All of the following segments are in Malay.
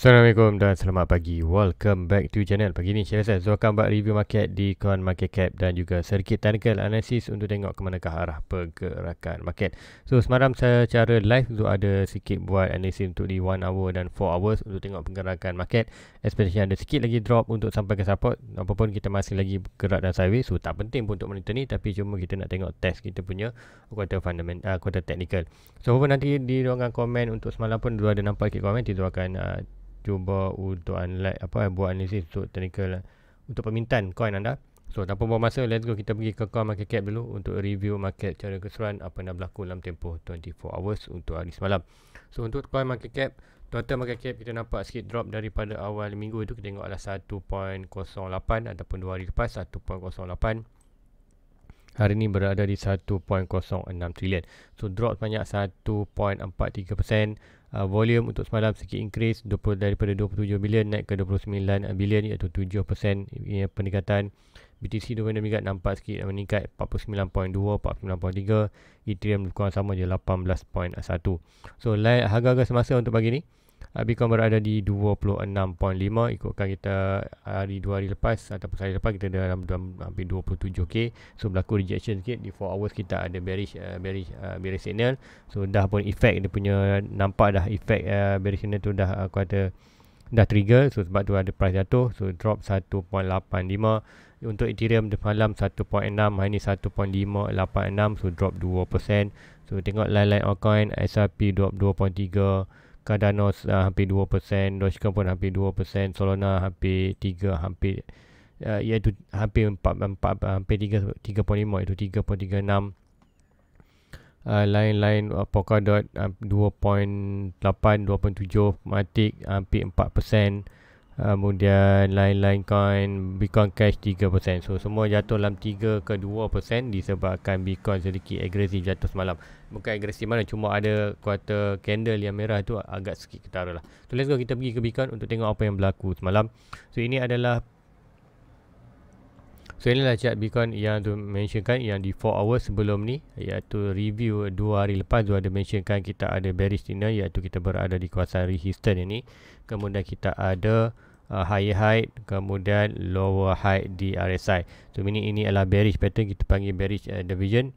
Assalamualaikum dan selamat pagi. Welcome back to channel. Pagi ni saya rasa Zulkan buat review market di Coin Market Cap dan juga sedikit technical analysis untuk tengok ke manakah arah pergerakan market. So semalam secara live untuk ada sikit buat analysis untuk di 1 hour dan 4 hours untuk tengok pergerakan market. Especially ada sikit lagi drop untuk sampai ke support. Apa pun kita masih lagi bergerak dan sideways. So tak penting pun untuk monitor ni tapi cuma kita nak tengok test kita punya kuota fundamental, uh, kuota technical. So apa nanti di ruangan komen untuk semalam pun Zul ada nampak sikit komen. Zul akan uh, cuba untuk unlike apa eh, buat analisis untuk technical eh, untuk permintaan coin anda. So tanpa buang masa let's go kita pergi ke coin market cap dulu untuk review market secara keseluruhan apa yang berlaku dalam tempoh 24 hours untuk hari semalam. So untuk coin market cap total market cap kita nampak sikit drop daripada awal minggu itu kita tengok adalah 1.08 ataupun 2 hari lepas 1.08 hari ini berada di 1.06 trilion. So drop sebanyak 1.43%. Uh, volume untuk semalam sikit increase 20, daripada 27 bilion naik ke 29 bilion iaitu 7% ini peningkatan. BTC tu benda meningkat nampak sikit meningkat 49.2, 49.3. Ethereum lebih kurang sama je 18.1. So harga-harga semasa untuk pagi ni. Bitcoin berada di 26.5 ikutkan kita ah, hari dua hari lepas ataupun hari lepas kita dalam dalam hampir 27k so berlaku rejection sikit di 4 hours kita ada bearish uh, bearish uh, bearish signal so dah pun effect dia punya nampak dah effect uh, bearish signal tu dah aku kata dah trigger so sebab tu ada price jatuh so drop 1.85 untuk Ethereum malam 1.6 hari ni 1.586 so drop 2% so tengok line-line altcoin SRP drop 2.3 Cardano uh, hampir 2%, Dogecoin pun hampir 2%, Solana hampir 3, hampir uh, iaitu hampir 4, 4 hampir 3 3.5 itu 3.36. Uh, lain-lain uh, Polkadot uh, 2.8, 2.7, Matic hampir 4%. Ah, kemudian lain-lain coin Bitcoin Cash 3% so semua jatuh dalam 3 ke 2% disebabkan Bitcoin sedikit agresif jatuh semalam bukan agresif mana cuma ada kuarter candle yang merah tu agak sikit ketara lah so let's go kita pergi ke Bitcoin untuk tengok apa yang berlaku semalam so ini adalah So ini inilah chart Bitcoin yang tu mentionkan yang di 4 hours sebelum ni iaitu review 2 hari lepas tu ada mentionkan kita ada bearish signal iaitu kita berada di kawasan resistance ini kemudian kita ada uh, higher high kemudian lower high di RSI. So ini ini adalah bearish pattern kita panggil bearish uh, division.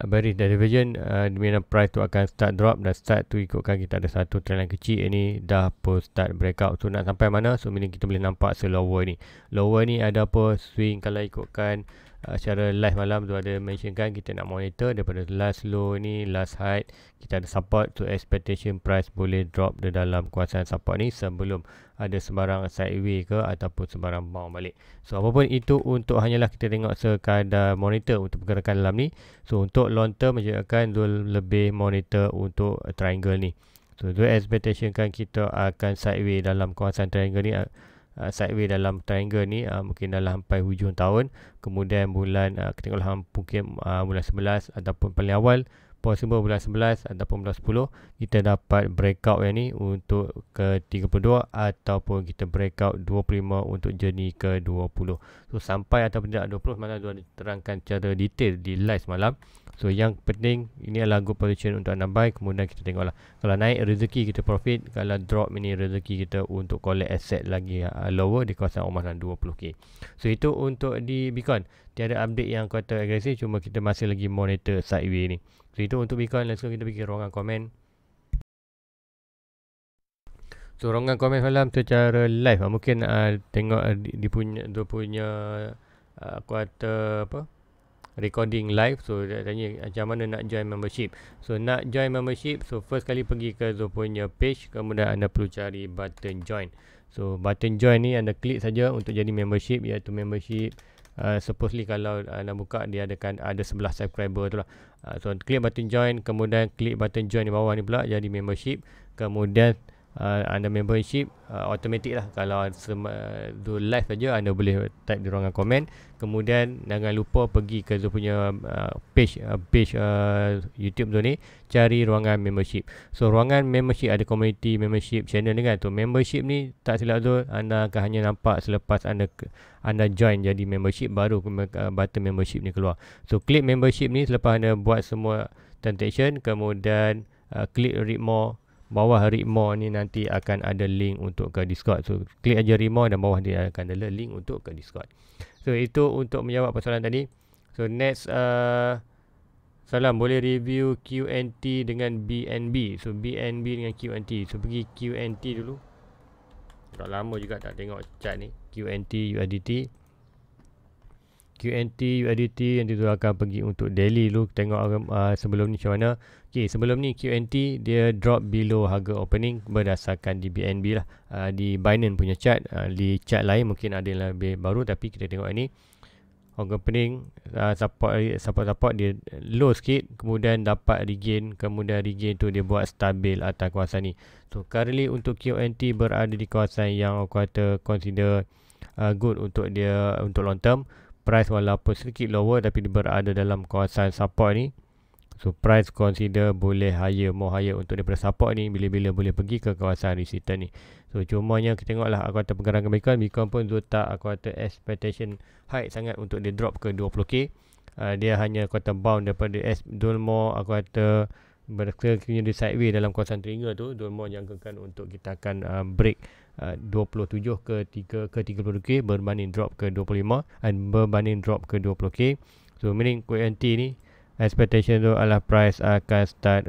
Uh, bearish division uh, di price tu akan start drop dan start tu ikutkan kita ada satu trend yang kecil ini dah post start breakout. So nak sampai mana? So ini kita boleh nampak selower ni. Lower ni ada apa swing kalau ikutkan uh, secara live malam tu ada mentionkan kita nak monitor daripada last low ni last height kita ada support to expectation price boleh drop di dalam kuasaan support ni sebelum ada sebarang sideway ke ataupun sebarang bounce balik. So apapun itu untuk hanyalah kita tengok sekadar monitor untuk pergerakan dalam ni. So untuk long term akan lebih monitor untuk triangle ni. So the expectation kan kita akan sideway dalam kawasan triangle ni uh, uh, sideway dalam triangle ni uh, mungkin dah sampai hujung tahun kemudian bulan uh, kita tengoklah mungkin uh, bulan 11 ataupun paling awal possible bulan 11 ataupun bulan 10 kita dapat breakout yang ni untuk ke 32 ataupun kita breakout 25 untuk journey ke 20 so sampai ataupun tidak 20 mana tuan terangkan cara detail di live semalam So yang penting ini adalah good position untuk anda buy kemudian kita tengoklah. Kalau naik rezeki kita profit, kalau drop ini rezeki kita untuk collect asset lagi uh, lower di kawasan Oman dan 20k. So itu untuk di Bitcoin. Tiada update yang kata agresif cuma kita masih lagi monitor sideway ni. So itu untuk Bitcoin. Let's go kita pergi ruangan komen. So ruangan komen malam secara live. Ah, mungkin uh, tengok uh, dia punya dia punya uh, kuarter apa? recording live so dia tanya macam mana nak join membership so nak join membership so first kali pergi ke Zoom punya page kemudian anda perlu cari button join so button join ni anda klik saja untuk jadi membership iaitu membership Uh, supposedly kalau anda buka dia ada kan ada sebelah subscriber tu lah uh, so klik button join kemudian klik button join di bawah ni pula jadi membership kemudian uh, anda membership uh, automatic lah kalau sem- do live saja anda boleh type di ruangan komen kemudian jangan lupa pergi ke Zul punya uh, page uh, page uh, YouTube tu ni cari ruangan membership so ruangan membership ada community membership channel ni kan tu membership ni tak silap Zul anda akan hanya nampak selepas anda anda join jadi membership baru uh, button membership ni keluar so klik membership ni selepas anda buat semua tentation kemudian uh, klik read more bawah Rimor ni nanti akan ada link untuk ke Discord. So klik aja rimo dan bawah dia akan ada link untuk ke Discord. So itu untuk menjawab persoalan tadi. So next uh, salam boleh review QNT dengan BNB. So BNB dengan QNT. So pergi QNT dulu. Tak lama juga tak tengok chat ni QNT USDT. QNT, UADT, nanti tu akan pergi untuk daily dulu tengok uh, uh, sebelum ni macam mana Okay, sebelum ni QNT dia drop below harga opening berdasarkan di BNB lah uh, di Binance punya chart uh, di chart lain mungkin ada yang lebih baru tapi kita tengok ini harga opening uh, support support support dia low sikit kemudian dapat regain kemudian regain tu dia buat stabil atas kawasan ni so currently untuk QNT berada di kawasan yang aku kata consider uh, good untuk dia untuk long term price walaupun sedikit lower tapi dia berada dalam kawasan support ni so price consider boleh higher more higher untuk daripada support ni bila-bila boleh pergi ke kawasan resistance ni so cumanya kita tengok lah, aku kata pergerakan Bitcoin Bitcoin pun dia tak aku kata expectation high sangat untuk dia drop ke 20k uh, ah, dia hanya kata bound daripada S Dolmo aku kata berkira di sideway dalam kawasan trigger tu Dolmo jangkakan untuk kita akan uh, break 27 uh, ke 3 ke 30k berbanding drop ke 25 and berbanding drop ke 20k so meaning QNT ni expectation tu adalah price akan start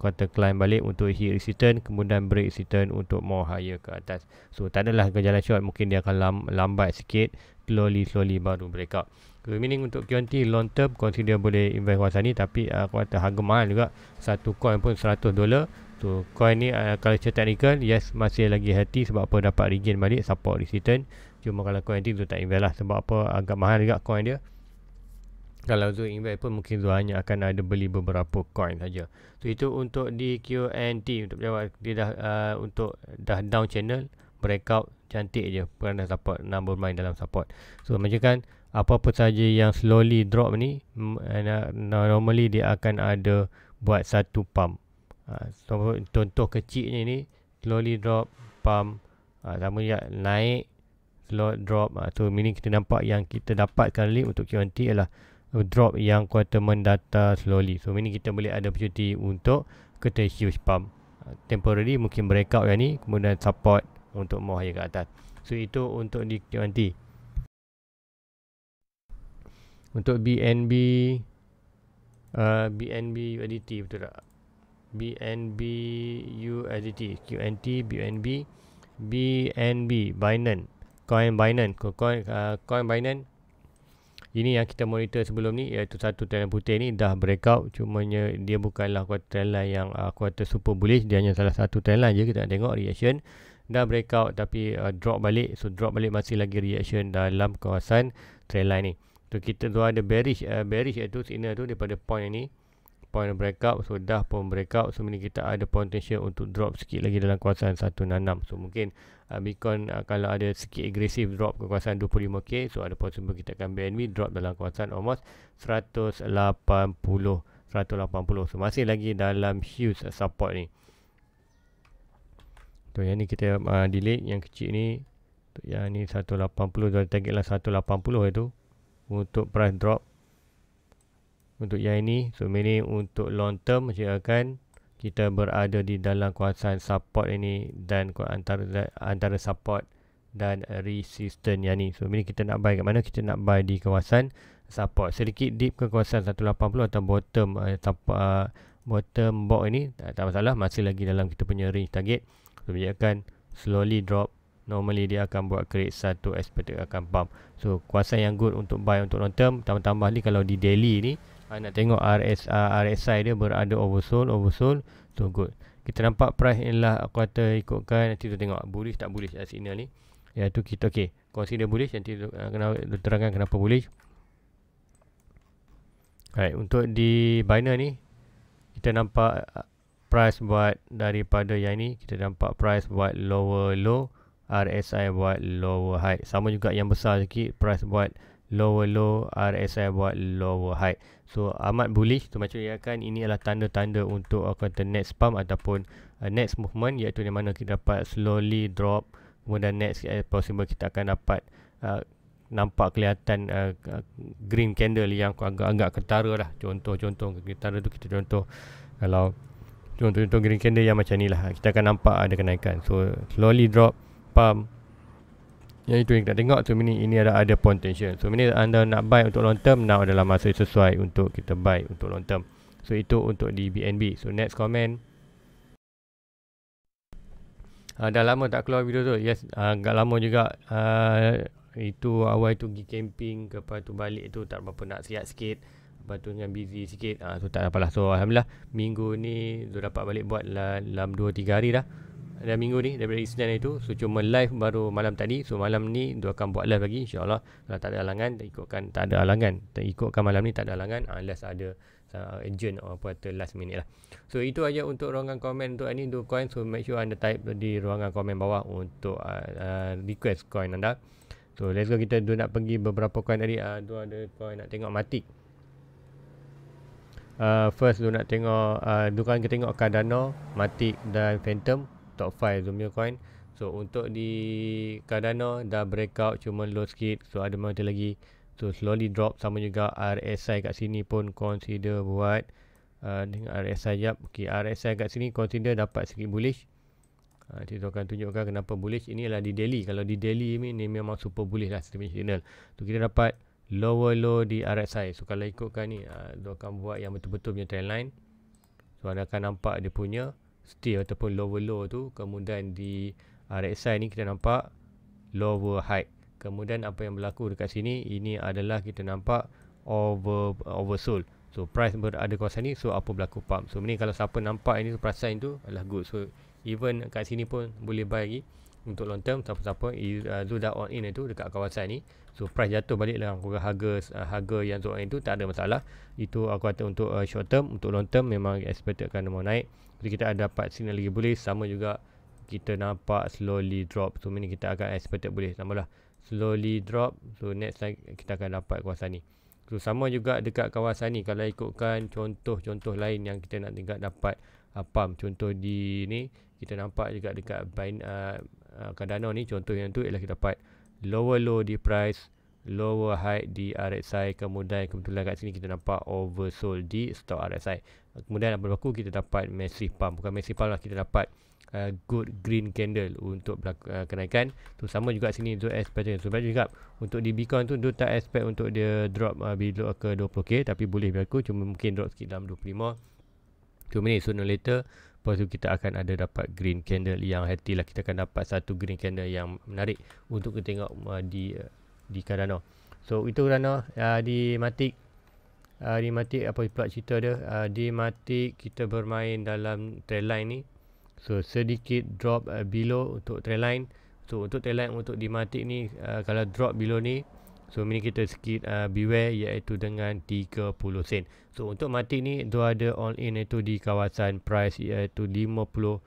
kata climb balik untuk hit resistance kemudian break resistance untuk more higher ke atas so tak adalah ke short mungkin dia akan lam, lambat sikit slowly slowly baru break out so meaning untuk QNT long term consider boleh invest kawasan ni tapi uh, aku kata harga mahal juga satu coin pun 100 dollar tu coin ni uh, kalau cerita technical yes masih lagi hati sebab apa dapat regain balik support di resistance cuma kalau coin ni tu tak invest lah sebab apa agak mahal juga coin dia kalau Zul invest pun mungkin Zul hanya akan ada beli beberapa coin saja. So itu untuk di QNT untuk jawab dia dah uh, untuk dah down channel breakout cantik je kerana support number main dalam support. So macam kan apa-apa saja yang slowly drop ni eh, normally dia akan ada buat satu pump Ha, contoh, contoh kecilnya ni ni slowly drop pump uh, ha, sama juga naik slow drop ha, uh, so meaning kita nampak yang kita dapatkan link untuk Q&T ialah drop yang quarterman data slowly so meaning kita boleh ada opportunity untuk kata huge pump uh, temporary mungkin breakout yang ni kemudian support untuk more higher ke atas so itu untuk di Q&T untuk BNB uh, BNB UDT betul tak BNB USDT QNT BNB BNB Binance Coin Binance Coin, uh, Coin Binance ini yang kita monitor sebelum ni iaitu satu trend putih ni dah breakout cuma dia bukanlah kuat trend line yang uh, kuat super bullish dia hanya salah satu trend line je kita nak tengok reaction dah breakout tapi uh, drop balik so drop balik masih lagi reaction dalam kawasan trend line ni so kita tu ada bearish uh, bearish iaitu signal tu daripada point ni point of breakout so dah point breakout so ini kita ada potential untuk drop sikit lagi dalam kawasan 166 so mungkin uh, Bitcoin uh, kalau ada sikit agresif drop ke kawasan 25k so ada possible kita akan BNB drop dalam kawasan almost 180 180 so masih lagi dalam huge support ni tu so, yang ni kita uh, delete yang kecil ni yang ni 180 dah target lah 180 itu untuk price drop untuk yang ini so ini untuk long term saya akan kita berada di dalam kawasan support ini dan antara antara support dan resistance yang ni. So, ini kita nak buy kat mana? Kita nak buy di kawasan support. Sedikit dip ke kawasan 180 atau bottom uh, uh, bottom box ini. Tak, tak masalah. Masih lagi dalam kita punya range target. So, dia akan slowly drop. Normally, dia akan buat create satu expected akan pump. So, kuasa yang good untuk buy untuk long term. Tambah-tambah ni kalau di daily ni. Ha, nak tengok RS, uh, ah, RSI dia berada oversold, oversold, so good. Kita nampak price inilah kuota ikutkan, nanti tu tengok bullish tak bullish kat lah signal ni. ya tu kita, okay, consider bullish, nanti uh, kena terangkan kenapa bullish. Alright, untuk di binary ni, kita nampak price buat daripada yang ni, kita nampak price buat lower low, RSI buat lower high. Sama juga yang besar sikit, price buat lower low RSI buat lower high so amat bullish tu macam ya kan ini adalah tanda-tanda untuk akan uh, next pump ataupun uh, next movement iaitu di mana kita dapat slowly drop kemudian next uh, eh, possible kita akan dapat uh, nampak kelihatan uh, uh green candle yang agak-agak ketara lah contoh-contoh ketara tu kita contoh kalau contoh-contoh green candle yang macam ni lah kita akan nampak ada kenaikan so slowly drop pump yang itu yang kita tengok so ini ini ada ada potential so ini anda nak buy untuk long term now adalah masa sesuai untuk kita buy untuk long term so itu untuk di BNB so next comment uh, dah lama tak keluar video tu yes uh, agak lama juga uh, itu awal tu pergi camping ke apa tu balik tu tak berapa nak sihat sikit lepas tu dengan busy sikit uh, so tak apalah so Alhamdulillah minggu ni tu dapat balik buat dalam 2-3 hari dah dalam minggu ni daripada Isnin itu so cuma live baru malam tadi so malam ni dia akan buat live lagi insyaallah kalau tak ada halangan tak ikutkan tak ada halangan tak ikutkan malam ni tak ada halangan unless ada uh, agent atau apa kata last minute lah so itu aja untuk ruangan komen untuk ini dua coin so make sure anda type di ruangan komen bawah untuk uh, uh, request coin anda so let's go kita dua nak pergi beberapa coin tadi uh, dua ada coin nak tengok mati Uh, first tu nak tengok uh, Dua kan kita tengok Cardano Matic dan Phantom top 5 Zoom coin. So untuk di Cardano dah breakout cuma low sikit. So ada mana lagi. So slowly drop sama juga RSI kat sini pun consider buat uh, dengan RSI jap. Okey RSI kat sini consider dapat sikit bullish. Ha, ah, kita akan tunjukkan kenapa bullish ini adalah di daily. Kalau di daily ni, ni memang super bullish lah streaming channel. So kita dapat lower low di RSI. So kalau ikutkan ni, uh, akan buat yang betul-betul punya trendline. So anda akan nampak dia punya steel ataupun lower low tu kemudian di ah, RSI ni kita nampak lower high kemudian apa yang berlaku dekat sini ini adalah kita nampak over oversold so price berada kawasan ni so apa berlaku pump so ni kalau siapa nampak ini perasaan tu adalah good so even kat sini pun boleh buy lagi untuk long term siapa-siapa uh, dah on in itu dekat kawasan ni so price jatuh balik dalam harga uh, harga yang zone itu tak ada masalah itu aku kata untuk uh, short term untuk long term memang expected akan mau naik jadi kita ada dapat signal lagi boleh sama juga kita nampak slowly drop so ini kita akan expected boleh sama lah slowly drop so next time kita akan dapat kawasan ni so sama juga dekat kawasan ni kalau ikutkan contoh-contoh lain yang kita nak tengok dapat apa uh, contoh di ni kita nampak juga dekat bin, uh, Cardano ah, ni contoh yang tu ialah kita dapat lower low di price lower high di RSI kemudian kebetulan kat sini kita nampak oversold di stock RSI ah, kemudian apa berlaku kita dapat massive pump bukan massive pump lah kita dapat uh, good green candle untuk berlaku, uh, kenaikan tu sama juga sini do expect so baju juga untuk di Bitcoin tu do tak expect untuk dia drop uh, below ke 20k tapi boleh berlaku cuma mungkin drop sikit dalam 25 2 minit sooner later Lepas tu kita akan ada dapat green candle yang healthy lah. Kita akan dapat satu green candle yang menarik untuk kita tengok uh, di uh, di Cardano. So itu Cardano uh, di Matic. Uh, di Matic apa pula cerita dia. Uh, di Matic kita bermain dalam trail line ni. So sedikit drop uh, below untuk trail line. So untuk trail line untuk di Matic ni uh, kalau drop below ni. So mini kita skip uh, beware iaitu dengan 30 sen. So untuk mati ni tu ada all in itu di kawasan price iaitu 50 uh,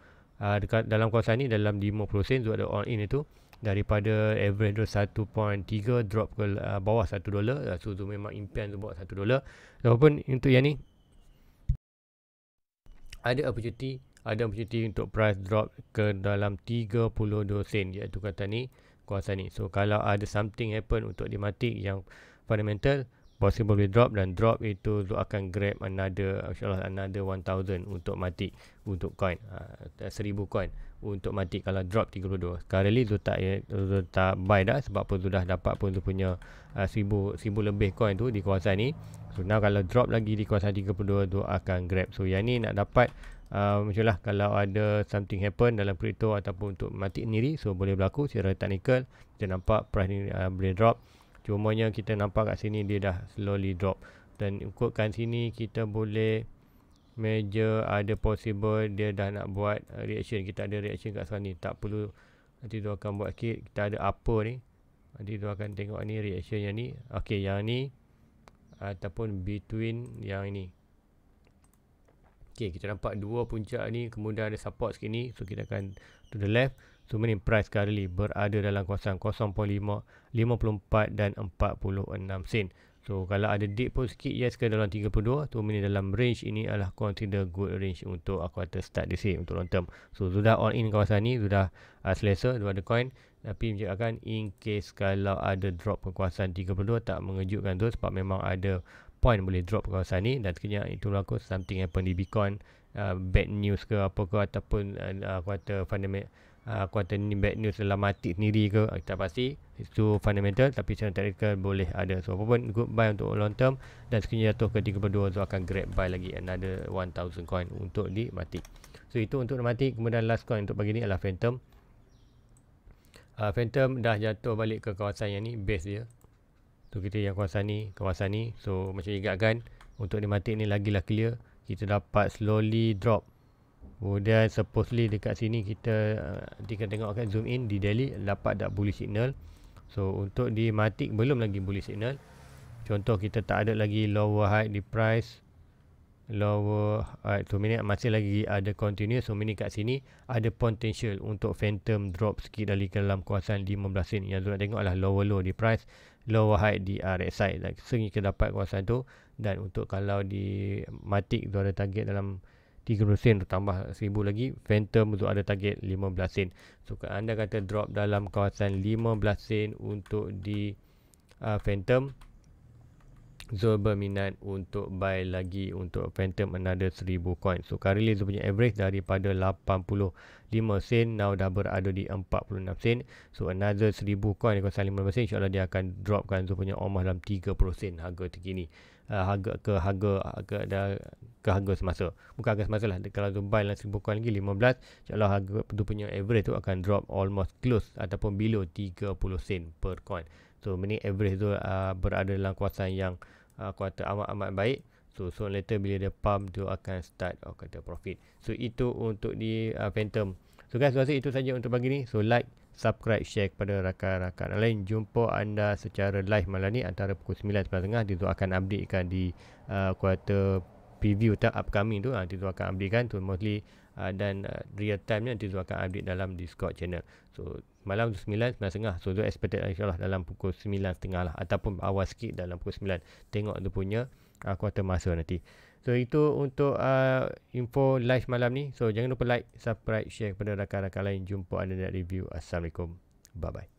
dekat dalam kawasan ni dalam 50 sen tu ada all in itu daripada average 1.3 drop ke uh, bawah 1 dolar. Uh, so tu memang impian tu bawah 1 dolar. Walaupun untuk yang ni ada opportunity ada opportunity untuk price drop ke dalam 32 sen iaitu kata ni kuasa ni. So kalau ada something happen untuk dia mati yang fundamental, possible boleh drop dan drop itu tu akan grab another insyaallah another 1000 untuk mati untuk coin uh, ha, eh, 1000 coin untuk mati kalau drop 32 currently tu tak ya, eh, tu tak buy dah sebab pun sudah dapat pun tu punya uh, ah, 1000 lebih coin tu di kuasa ni so now kalau drop lagi di kawasan 32 tu akan grab so yang ni nak dapat Ah, macam lah kalau ada something happen dalam crypto ataupun untuk mati sendiri so boleh berlaku secara technical kita nampak price ni uh, boleh drop cumanya kita nampak kat sini dia dah slowly drop dan ikutkan sini kita boleh major ada possible dia dah nak buat ah, reaction kita ada reaction kat sana ni tak perlu nanti tu akan buat kit kita ada apa ni nanti tu akan tengok ni reaction yang ni ok yang ni ataupun between yang ini Okay, kita nampak dua puncak ni kemudian ada support sikit ni so kita akan to the left so ini price currently berada dalam kawasan 0.5 54 dan 46 sen so kalau ada dip pun sikit yes ke dalam 32 So ini dalam range ini adalah consider good range untuk aku kata start this untuk long term so sudah all in kawasan ni sudah uh, selesa dua ada coin tapi macam akan in case kalau ada drop ke kawasan 32 tak mengejutkan tu sebab memang ada point boleh drop ke kawasan ni dan sekiranya itu berlaku something happen di Bitcoin uh, bad news ke apa ke ataupun uh, kuota fundamental uh, kuota ni bad news dalam mati sendiri ke uh, tak pasti itu fundamental tapi secara technical boleh ada so apa pun good buy untuk long term dan sekiranya jatuh ke 32 tu so akan grab buy lagi another 1000 coin untuk di mati so itu untuk mati kemudian last coin untuk pagi ni adalah phantom uh, phantom dah jatuh balik ke kawasan yang ni base dia So kita yang kawasan ni, kawasan ni. So macam ingatkan untuk nematik ni lagilah clear. Kita dapat slowly drop. Kemudian supposedly dekat sini kita uh, kita tengok akan zoom in di daily dapat dak bullish signal. So untuk di matik belum lagi bullish signal. Contoh kita tak ada lagi lower high di price lower alright, 2 minit masih lagi ada continue so minit kat sini ada potential untuk phantom drop sikit dari dalam kawasan 15 sen yang tu nak tengok adalah lower low di price lower high di ah, RSI dan sehingga kita dapat kawasan tu dan untuk kalau di matik tu ada target dalam 30 sen tambah 1000 lagi phantom tu ada target 15 sen so anda kata drop dalam kawasan 15 sen untuk di uh, phantom Zul berminat untuk buy lagi untuk Phantom another 1000 coin. So currently Zul punya average daripada 85 sen now dah berada di 46 sen. So another 1000 coin dikuasa 15 sen insyaAllah dia akan dropkan Zul punya omah dalam 30 sen harga terkini. Uh, harga ke harga ke, ada ke harga semasa. Bukan harga semasa lah. Kalau Zul buy dalam 1000 coin lagi 15 insyaAllah harga tu punya average tu akan drop almost close ataupun below 30 sen per coin. So ini average tu uh, berada dalam kuasa yang uh, kuartal amat-amat baik. So soon later bila dia pump tu akan start oh, kata profit. So itu untuk di uh, Phantom. So guys, rasa itu saja untuk pagi ni. So like, subscribe, share kepada rakan-rakan lain. Jumpa anda secara live malam ni antara pukul 9.30. Dia tu akan updatekan di uh, quarter preview tak upcoming tu. Nanti ah, tu akan updatekan. tu mostly uh, dan uh, real time ni nanti tu akan update dalam Discord channel. So Malam tu 9, 9.30. So, tu expected lah, insyaAllah dalam pukul 9.30 lah. Ataupun awal sikit dalam pukul 9. Tengok tu punya uh, kuartal masa nanti. So, itu untuk uh, info live malam ni. So, jangan lupa like, subscribe, share kepada rakan-rakan lain. Jumpa anda dalam review. Assalamualaikum. Bye-bye.